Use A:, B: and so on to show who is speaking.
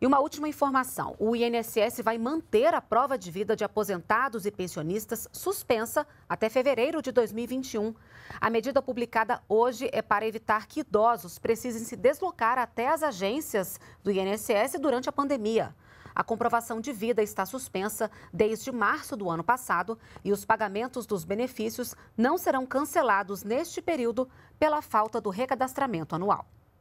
A: E uma última informação: o INSS vai manter a prova de vida de aposentados e pensionistas suspensa até fevereiro de 2021. A medida publicada hoje é para evitar que idosos precisem se deslocar até as agências do INSS durante a pandemia. A comprovação de vida está suspensa desde março do ano passado e os pagamentos dos benefícios não serão cancelados neste período pela falta do recadastramento anual.